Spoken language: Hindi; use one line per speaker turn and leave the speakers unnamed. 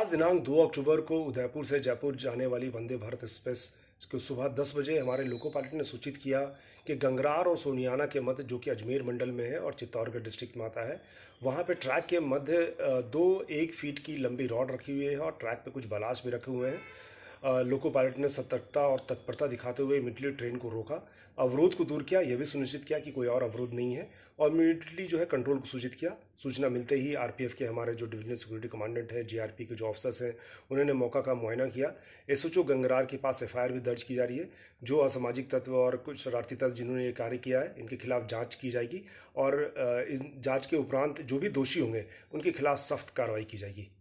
आज दिनांक 2 अक्टूबर को उदयपुर से जयपुर जाने वाली वंदे भारत एक्सप्रेस को सुबह 10 बजे हमारे लोको पायलट ने सूचित किया कि गंगरार और सोनियाना के मध्य जो कि अजमेर मंडल में है और चित्तौड़गढ़ डिस्ट्रिक्ट में आता है वहाँ पे ट्रैक के मध्य दो एक फीट की लंबी रॉड रखी हुई है और ट्रैक पे कुछ बलास भी रखे हुए हैं लोको पायलट ने सतर्कता और तत्परता दिखाते हुए इमिडियटली ट्रेन को रोका अवरोध को दूर किया यह भी सुनिश्चित किया कि कोई और अवरोध नहीं है और इमिडिएटली जो है कंट्रोल को सूचित किया सूचना मिलते ही आर के हमारे जो डिविजनल सिक्योरिटी कमांडेंट है जी के जो ऑफिसर्स हैं उन्होंने मौका का मुआयना किया एसएचओ गंगरार के पास एफ भी दर्ज की जा रही है जो असामाजिक तत्व और कुछ शरारती तत्व जिन्होंने ये कार्य किया है इनके खिलाफ जाँच की जाएगी और इस जाँच के उपरांत जो भी दोषी होंगे उनके खिलाफ सख्त कार्रवाई की जाएगी